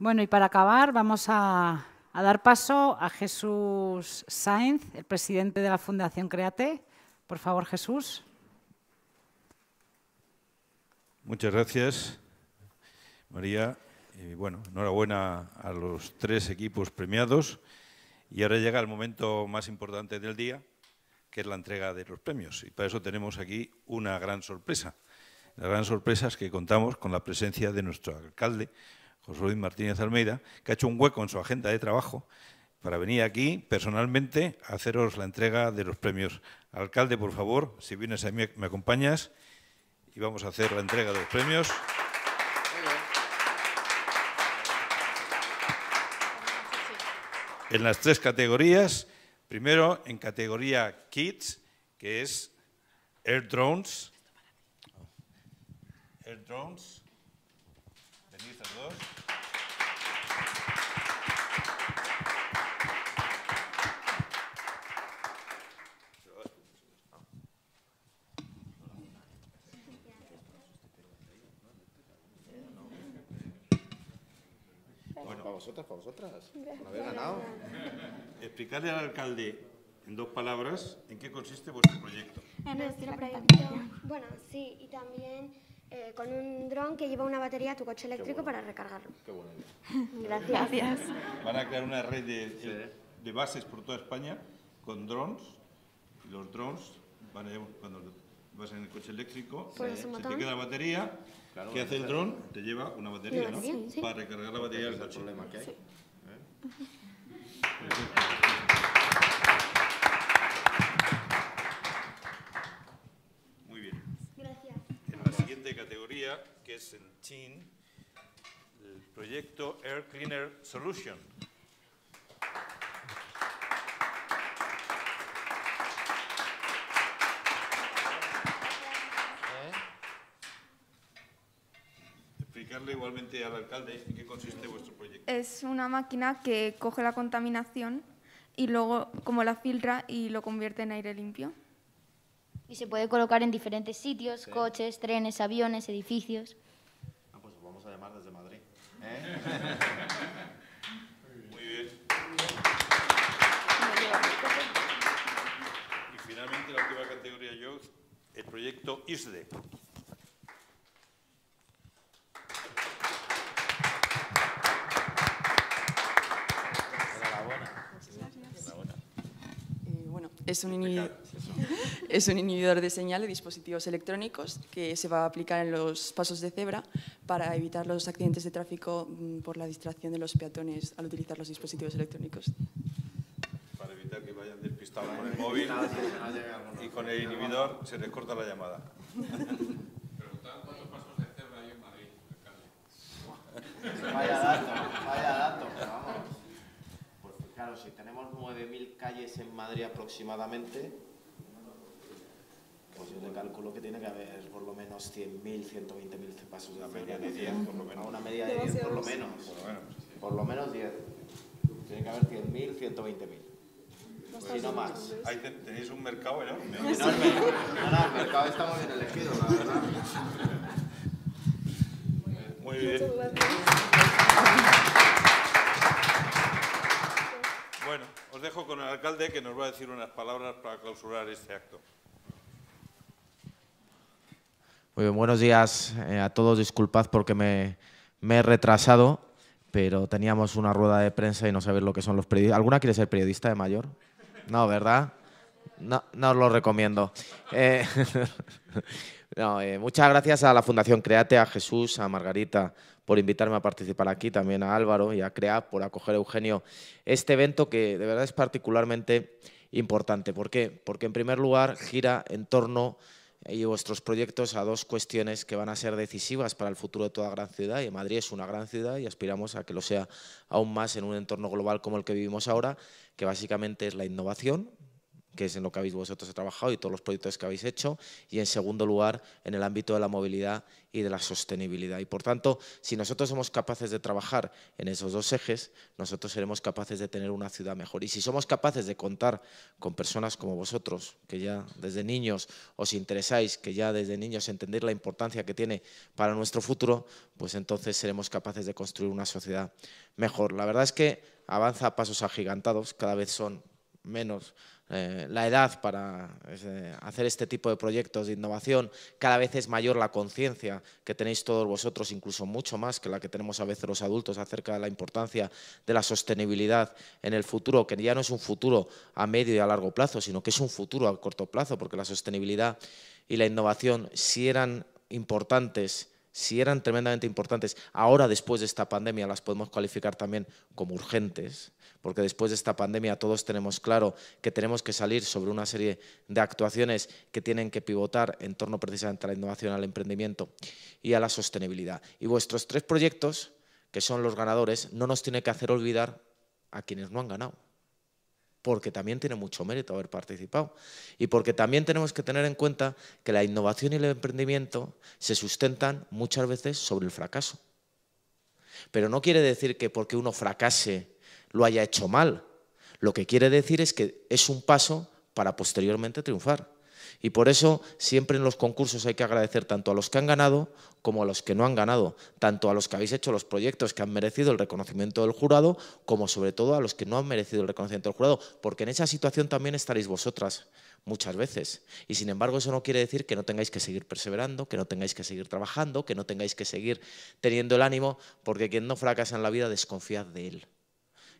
Bueno, y para acabar vamos a, dar paso a Jesús Sáenz, el presidente de la Fundación Créate. Por favor, Jesús. Muchas gracias, María. Y bueno, enhorabuena a los tres equipos premiados. Y ahora llega el momento más importante del día, que es la entrega de los premios. Y para eso tenemos aquí una gran sorpresa. La gran sorpresa es que contamos con la presencia de nuestro alcalde, José Luis Martínez Almeida, que ha hecho un hueco en su agenda de trabajo para venir aquí personalmente a haceros la entrega de los premios. Alcalde, por favor, si vienes a mí, me acompañas y vamos a hacer la entrega de los premios. En las tres categorías, primero en categoría Kids, que es Air Drones. Air Drones. bueno, para vosotras, para vosotras. Gracias. habéis ganado. Explicarle al alcalde en dos palabras en qué consiste vuestro proyecto. En nuestro proyecto, bueno, sí, y también eh, con un dron que lleva una batería a tu coche eléctrico bueno. para recargarlo. Qué bueno. Gracias. Gracias. Van a crear una red de, sí. de bases por toda España con drones. Los drones van a, cuando vas en el coche eléctrico, pues, se te queda batería, ¿qué hace el dron? Te lleva una batería, ¿no? Sí. Para recargar la batería del coche. problema que hay. Muy bien. Gracias. En la siguiente categoría, que es en Chin, el proyecto Air Cleaner Solution. igualmente al alcalde qué consiste vuestro proyecto. Es una máquina que coge la contaminación y luego como la filtra y lo convierte en aire limpio. Y se puede colocar en diferentes sitios, coches, trenes, aviones, edificios. Ah, pues vamos a llamar desde Madrid. ¿eh? Muy bien. Y finalmente la última categoría yo, el proyecto ISDE. Es un, inhibidor, de señal de dispositivos electrónicos que se va a aplicar en los pasos de cebra para evitar los accidentes de tráfico mm, por la distracción de los peatones al utilizar los dispositivos electrónicos. Para evitar que vayan despistados con el móvil y con el inhibidor se les corta la llamada. cuántos pasos de cebra hay en Madrid, Vaya dato, vaya dato, si tenemos 9.000 calles en Madrid aproximadamente, pues yo te calculo que tiene que haber por lo menos 100.000, 120.000 pasos de media de 10, por lo menos. una media de 10, por lo menos. Por lo menos 10. Tiene que haber 100.000, 120.000. y no más. Ahí tenéis un mercado enorme. el mercado está muy bien elegido, la verdad. Muy bien. Os dejo con el alcalde que nos va a decir unas palabras para clausurar este acto. Muy bien, buenos días eh, a todos. Disculpad porque me, he retrasado, pero teníamos una rueda de prensa y no sabéis lo que son los periodistas. ¿Alguna quiere ser periodista de mayor? No, ¿verdad? No, os lo recomiendo. Eh, Eh, muchas gracias a la Fundación Create, a Jesús, a Margarita por invitarme a participar aquí, también a Álvaro y a CREAP por acoger Eugenio este evento que de verdad es particularmente importante. ¿Por qué? Porque en primer lugar gira en torno eh, y vuestros proyectos a dos cuestiones que van a ser decisivas para el futuro de toda gran ciudad. Y Madrid es una gran ciudad y aspiramos a que lo sea aún más en un entorno global como el que vivimos ahora, que básicamente es la innovación, que es en lo que habéis vosotros trabajado y todos los proyectos que habéis hecho, y en segundo lugar, en el ámbito de la movilidad y de la sostenibilidad. Y por tanto, si nosotros somos capaces de trabajar en esos dos ejes, nosotros seremos capaces de tener una ciudad mejor. Y si somos capaces de contar con personas como vosotros, que ya desde niños os interesáis, que ya desde niños entendéis la importancia que tiene para nuestro futuro, pues entonces seremos capaces de construir una sociedad mejor. La verdad es que avanza a pasos agigantados, cada vez son menos eh, la edad para eh, hacer este tipo de proyectos de innovación, cada vez es mayor la conciencia que tenéis todos vosotros, incluso mucho más que la que tenemos a veces los adultos acerca de la importancia de la sostenibilidad en el futuro, que ya no es un futuro a medio y a largo plazo, sino que es un futuro a corto plazo, porque la sostenibilidad y la innovación, si eran importantes si eran tremendamente importantes, ahora después de esta pandemia las podemos cualificar también como urgentes, porque después de esta pandemia todos tenemos claro que tenemos que salir sobre una serie de actuaciones que tienen que pivotar en torno precisamente a la innovación, al emprendimiento y a la sostenibilidad. Y vuestros tres proyectos, que son los ganadores, no nos tiene que hacer olvidar a quienes no han ganado porque también tiene mucho mérito haber participado y porque también tenemos que tener en cuenta que la innovación y el emprendimiento se sustentan muchas veces sobre el fracaso. Pero no quiere decir que porque uno fracase lo haya hecho mal. Lo que quiere decir es que es un paso para posteriormente triunfar. Y por eso siempre en los concursos hay que agradecer tanto a los que han ganado como a los que no han ganado, tanto a los que habéis hecho los proyectos que han merecido el reconocimiento del jurado, como sobre todo a los que no han merecido el reconocimiento del jurado, porque en esa situación también estaréis vosotras muchas veces. Y sin embargo, eso no quiere decir que no tengáis que seguir perseverando, que no tengáis que seguir trabajando, que no tengáis que seguir teniendo el ánimo, porque quien no fracasa en la vida desconfiad de él.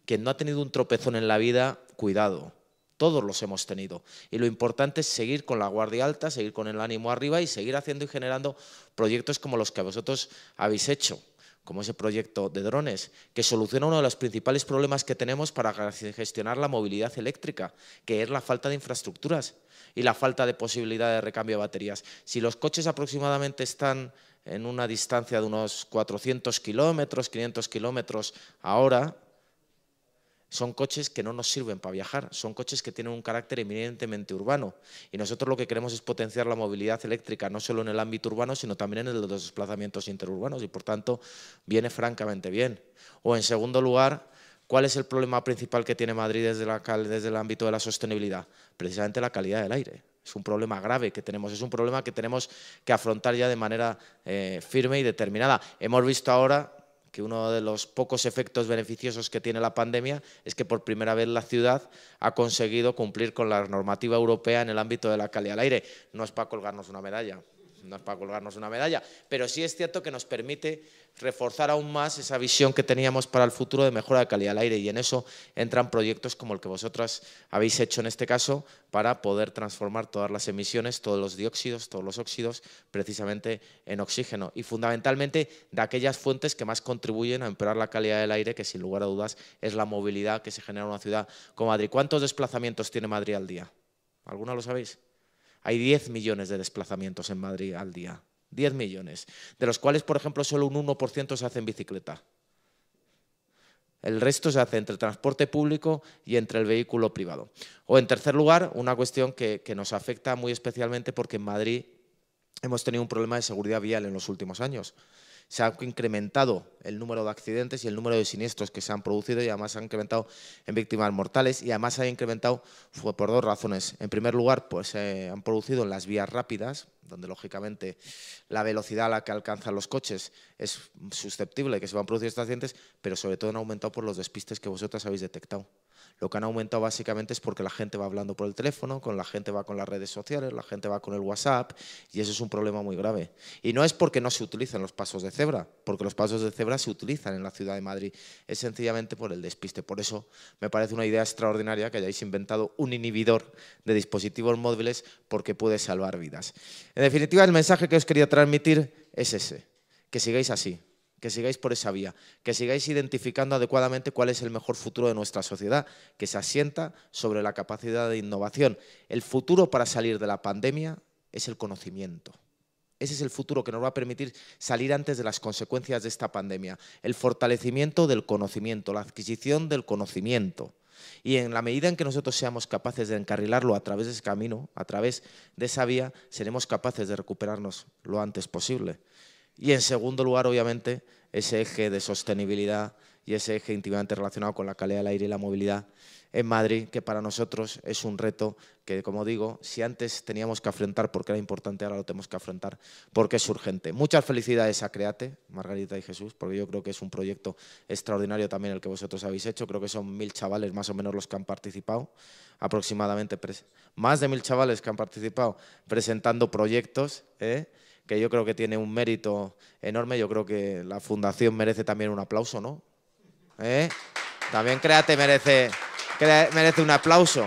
Quien no ha tenido un tropezón en la vida, cuidado todos los hemos tenido. Y lo importante es seguir con la guardia alta, seguir con el ánimo arriba y seguir haciendo y generando proyectos como los que vosotros habéis hecho como ese proyecto de drones, que soluciona uno de los principales problemas que tenemos para gestionar la movilidad eléctrica, que es la falta de infraestructuras y la falta de posibilidad de recambio de baterías. Si los coches aproximadamente están en una distancia de unos 400 kilómetros, 500 kilómetros ahora, son coches que no nos sirven para viajar, son coches que tienen un carácter eminentemente urbano. Y nosotros lo que queremos es potenciar la movilidad eléctrica, no solo en el ámbito urbano, sino también en el de los desplazamientos interurbanos, y por tanto viene francamente bien. O en segundo lugar, ¿cuál es el problema principal que tiene Madrid desde, desde el ámbito de la sostenibilidad? Precisamente la calidad del aire. Es un problema grave que tenemos, es un problema que tenemos que afrontar ya de manera eh, firme y determinada. Hemos visto ahora que uno de los pocos efectos beneficiosos que tiene la pandemia es que por primera vez la ciudad ha conseguido cumplir con la normativa europea en el ámbito de la calidad del aire. No es para colgarnos una medalla no para colgarnos una medalla, pero sí es cierto que nos permite reforzar aún más esa visión que teníamos para el futuro de mejora de calidad del aire y en eso entran proyectos como el que vosotras habéis hecho en este caso para poder transformar todas las emisiones, todos los dióxidos, todos los óxidos, precisamente en oxígeno y fundamentalmente de aquellas fuentes que más contribuyen a empeorar la calidad del aire, que sin lugar a dudas es la movilidad que se genera en una ciudad como Madrid. ¿Cuántos desplazamientos tiene Madrid al día? ¿Alguna lo sabéis? hay 10 millones de desplazamientos en Madrid al día. 10 millones, de los cuales, por ejemplo, solo un 1% se hace en bicicleta. El resto se hace entre transporte público y entre el vehículo privado. O en tercer lugar, una cuestión que, que nos afecta muy especialmente porque en Madrid hemos tenido un problema de seguridad vial en los últimos años se ha incrementado el número de accidentes y el número de siniestros que se han producido y además se ha incrementado en víctimas mortales y además se ha incrementado por dos razones. En primer lugar, pues se eh, han producido en las vías rápidas, donde lógicamente la velocidad a la que alcanzan los coches es susceptible de que se van producir estos accidentes, pero sobre todo han aumentado por los despistes que vosotras habéis detectado. Lo que han aumentado básicamente es porque la gente va hablando por el teléfono, con la gente va con las redes sociales, la gente va con el WhatsApp y eso es un problema muy grave. Y no es porque no se utilicen los pasos de cebra, porque los pasos de cebra se utilizan en la ciudad de Madrid, es sencillamente por el despiste. Por eso me parece una idea extraordinaria que hayáis inventado un inhibidor de dispositivos móviles porque puede salvar vidas. En definitiva, el mensaje que os quería transmitir es ese, que sigáis así, que sigáis por esa vía, que sigáis identificando adecuadamente cuál es el mejor futuro de nuestra sociedad, que se asienta sobre la capacidad de innovación. El futuro para salir de la pandemia es el conocimiento. Ese es el futuro que nos va a permitir salir antes de las consecuencias de esta pandemia. El fortalecimiento del conocimiento, la adquisición del conocimiento. Y en la medida en que nosotros seamos capaces de encarrilarlo a través de ese camino, a través de esa vía, seremos capaces de recuperarnos lo antes posible. Y en segundo lugar, obviamente, ese eje de sostenibilidad y ese eje íntimamente relacionado con la calidad del aire y la movilidad en Madrid, que para nosotros es un reto que, como digo, si antes teníamos que afrontar porque era importante, ahora lo tenemos que afrontar porque es urgente. Muchas felicidades a Create, Margarita y Jesús, porque yo creo que es un proyecto extraordinario también el que vosotros habéis hecho. Creo que son mil chavales más o menos los que han participado, aproximadamente más de mil chavales que han participado presentando proyectos. ¿eh? que yo creo que tiene un mérito enorme. Yo creo que la fundación merece también un aplauso, ¿no? ¿Eh? También Créate merece, merece un aplauso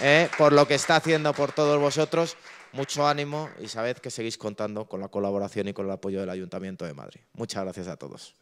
¿eh? por lo que está haciendo por todos vosotros. Mucho ánimo y sabed que seguís contando con la colaboración y con el apoyo del Ayuntamiento de Madrid. Muchas gracias a todos.